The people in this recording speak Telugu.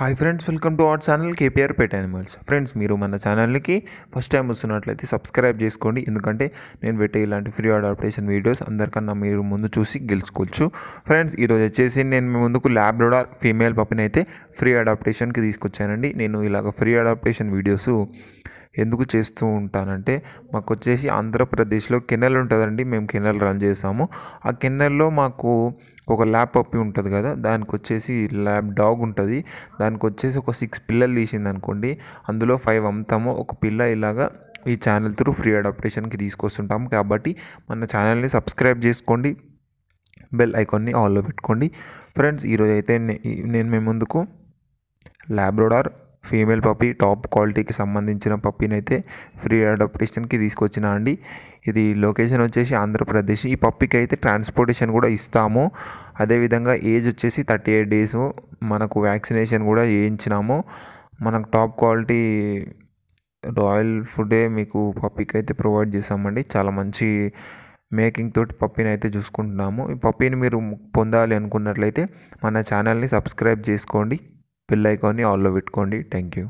hi friends welcome to our channel KPR pet animals friends మీరు మన ఛానల్కి ఫస్ట్ టైం వస్తున్నట్లయితే సబ్స్క్రైబ్ చేసుకోండి ఎందుకంటే నేను పెట్టే ఇలాంటి ఫ్రీ అడాప్టేషన్ వీడియోస్ అందరికన్నా మీరు ముందు చూసి గెలుచుకోవచ్చు ఫ్రెండ్స్ ఈరోజు వచ్చేసి నేను మీ ముందుకు ల్యాబ్డోడార్ ఫీమేల్ పప్పిని అయితే ఫ్రీ అడాప్టేషన్కి తీసుకొచ్చానండి నేను ఇలాగ ఫ్రీ అడాప్టేషన్ వీడియోస్ ఎందుకు చేస్తూ ఉంటానంటే మాకు వచ్చేసి ఆంధ్రప్రదేశ్లో కెనల్ ఉంటుందండి మేము కెనల్ రన్ చేసాము ఆ కెనల్లో మాకు ఒక ల్యాప్ అప్పి ఉంటుంది కదా దానికి వచ్చేసి ల్యాబ్ డాగ్ ఉంటుంది దానికి వచ్చేసి ఒక సిక్స్ పిల్లలు తీసింది అనుకోండి అందులో ఫైవ్ అమ్ముతాము ఒక పిల్ల ఇలాగా ఈ ఛానల్ త్రూ ఫ్రీ అడాప్టేషన్కి తీసుకొస్తుంటాము కాబట్టి మన ఛానల్ని సబ్స్క్రైబ్ చేసుకోండి బెల్ ఐకాన్ని ఆల్లో పెట్టుకోండి ఫ్రెండ్స్ ఈరోజు అయితే నేను మీ ముందుకు ల్యాబ్రోడార్ ఫీమేల్ పప్పి టాప్ క్వాలిటీకి సంబంధించిన పప్పీని అయితే ఫ్రీ అడాప్టేషన్కి తీసుకొచ్చిన అండి ఇది లొకేషన్ వచ్చేసి ఆంధ్రప్రదేశ్ ఈ పప్పికి అయితే ట్రాన్స్పోర్టేషన్ కూడా ఇస్తాము అదేవిధంగా ఏజ్ వచ్చేసి థర్టీ ఎయిట్ డేస్ మనకు వ్యాక్సినేషన్ కూడా వేయించినాము మనకు టాప్ క్వాలిటీ రాయల్ ఫుడే మీకు పప్పీకి అయితే ప్రొవైడ్ చేసామండి చాలా మంచి మేకింగ్ తోటి పప్పీని అయితే చూసుకుంటున్నాము ఈ పప్పీని మీరు పొందాలి అనుకున్నట్లయితే మన ఛానల్ని సబ్స్క్రైబ్ చేసుకోండి బెల్ ఐకాన్ని ఆల్లో పెట్టుకోండి థ్యాంక్ యూ